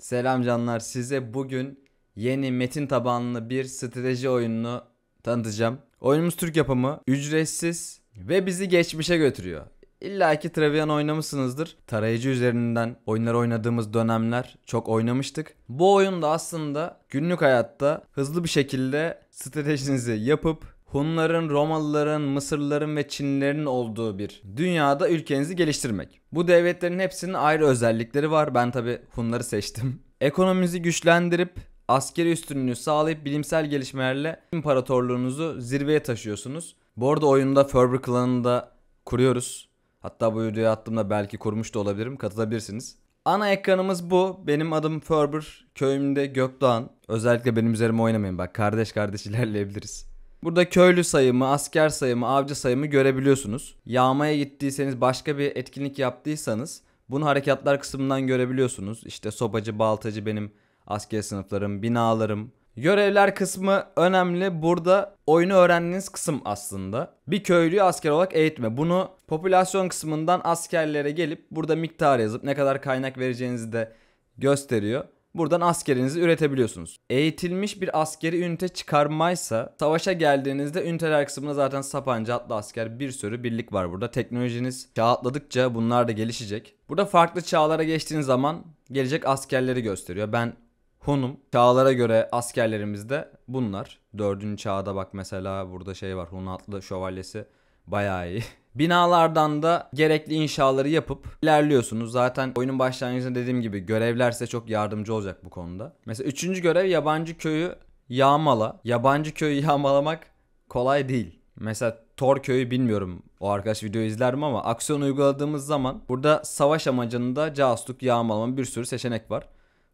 Selam canlar. Size bugün yeni metin tabanlı bir strateji oyununu tanıtacağım. Oyunumuz Türk yapımı, ücretsiz ve bizi geçmişe götürüyor. İlla ki Travian oynamışsınızdır. Tarayıcı üzerinden oyunlar oynadığımız dönemler çok oynamıştık. Bu oyunda aslında günlük hayatta hızlı bir şekilde stratejinizi yapıp Hunların, Romalıların, Mısırlıların ve Çinlilerin olduğu bir dünyada ülkenizi geliştirmek. Bu devletlerin hepsinin ayrı özellikleri var. Ben tabi Hunları seçtim. Ekonomimizi güçlendirip askeri üstünlüğü sağlayıp bilimsel gelişmelerle imparatorluğunuzu zirveye taşıyorsunuz. Bu arada oyunda Ferber klanını da kuruyoruz. Hatta bu videoya attığımda belki kurmuş da olabilirim. Katılabilirsiniz. Ana ekranımız bu. Benim adım Ferber. Köyümde Gökdoğan. Özellikle benim üzerime oynamayın. Bak kardeş kardeş ilerleyebiliriz. Burada köylü sayımı, asker sayımı, avcı sayımı görebiliyorsunuz. Yağmaya gittiyseniz başka bir etkinlik yaptıysanız bunu harekatlar kısmından görebiliyorsunuz. İşte sobacı, baltacı benim asker sınıflarım, binalarım. Görevler kısmı önemli. Burada oyunu öğrendiğiniz kısım aslında. Bir köylüyü asker olarak eğitme. Bunu popülasyon kısmından askerlere gelip burada miktar yazıp ne kadar kaynak vereceğinizi de gösteriyor. Buradan askerinizi üretebiliyorsunuz. Eğitilmiş bir askeri ünite çıkarmaysa savaşa geldiğinizde üniteler kısmında zaten Sapanca atlı asker bir sürü birlik var burada. Teknolojiniz çağ atladıkça bunlar da gelişecek. Burada farklı çağlara geçtiğiniz zaman gelecek askerleri gösteriyor. Ben Hunum. Çağlara göre askerlerimiz de bunlar. Dördüncü çağda bak mesela burada şey var Hun Hunatlı şövalyesi. Bayağı iyi. Binalardan da gerekli inşaları yapıp ilerliyorsunuz. Zaten oyunun başlangıcında dediğim gibi görevler size çok yardımcı olacak bu konuda. Mesela üçüncü görev yabancı köyü yağmala. Yabancı köyü yağmalamak kolay değil. Mesela Tor köyü bilmiyorum o arkadaş video izler mi ama aksiyon uyguladığımız zaman burada savaş amacında casusluk yağmalama bir sürü seçenek var.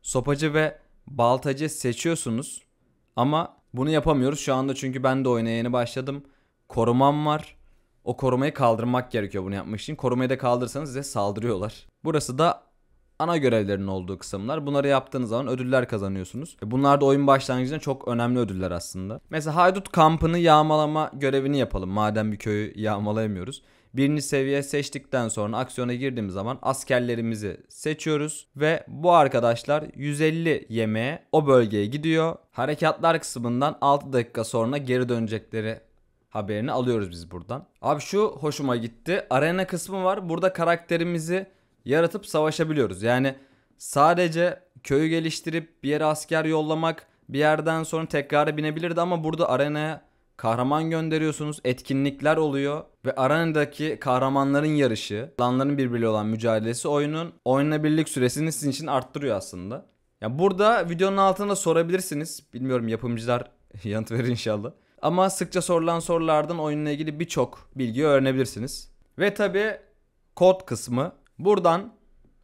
Sopacı ve baltacı seçiyorsunuz ama bunu yapamıyoruz şu anda çünkü ben de oyuna yeni başladım. Korumam var o korumayı kaldırmak gerekiyor bunu yapmak için. Korumayı da kaldırsanız size saldırıyorlar. Burası da ana görevlerin olduğu kısımlar. Bunları yaptığınız zaman ödüller kazanıyorsunuz. E, bunlar da oyun başlangıcında çok önemli ödüller aslında. Mesela haydut kampını yağmalama görevini yapalım. Madem bir köyü yağmalayamıyoruz. Birinci seviye seçtikten sonra aksiyona girdiğimiz zaman askerlerimizi seçiyoruz ve bu arkadaşlar 150 yemeğe o bölgeye gidiyor. Harekatlar kısmından 6 dakika sonra geri dönecekleri haberini alıyoruz biz buradan. Abi şu hoşuma gitti. Arena kısmı var. Burada karakterimizi yaratıp savaşabiliyoruz. Yani sadece köyü geliştirip bir yere asker yollamak bir yerden sonra tekrar binebilirdi ama burada arenaya kahraman gönderiyorsunuz. Etkinlikler oluyor ve arenadaki kahramanların yarışı, lanların birbiriyle olan mücadelesi oyunun oynanabilirlik süresini sizin için arttırıyor aslında. Ya yani burada videonun altına sorabilirsiniz. Bilmiyorum yapımcılar yanıt verir inşallah. Ama sıkça sorulan sorulardan oyunla ilgili birçok bilgi öğrenebilirsiniz. Ve tabi kod kısmı. Buradan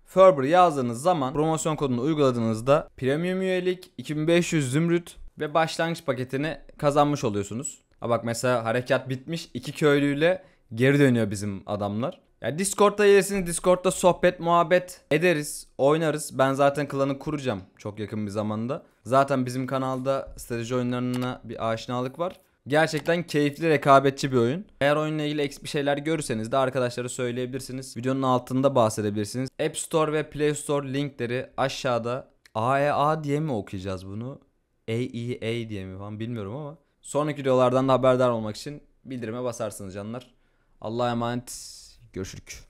Ferber yazdığınız zaman promosyon kodunu uyguladığınızda premium üyelik, 2500 zümrüt ve başlangıç paketini kazanmış oluyorsunuz. Ha bak mesela harekat bitmiş iki köylüyle geri dönüyor bizim adamlar. Yani Discord'da yersiniz. Discord'da sohbet, muhabbet ederiz, oynarız. Ben zaten klanı kuracağım çok yakın bir zamanda. Zaten bizim kanalda strateji oyunlarına bir aşinalık var. Gerçekten keyifli rekabetçi bir oyun. Eğer oyunla ilgili eksik bir şeyler görürseniz de arkadaşlara söyleyebilirsiniz. Videonun altında bahsedebilirsiniz. App Store ve Play Store linkleri aşağıda. AEA e diye mi okuyacağız bunu? AEA e diye mi falan bilmiyorum ama. Sonraki videolardan da haberdar olmak için bildirime basarsınız canlar. Allah'a emanet. Görüşürük.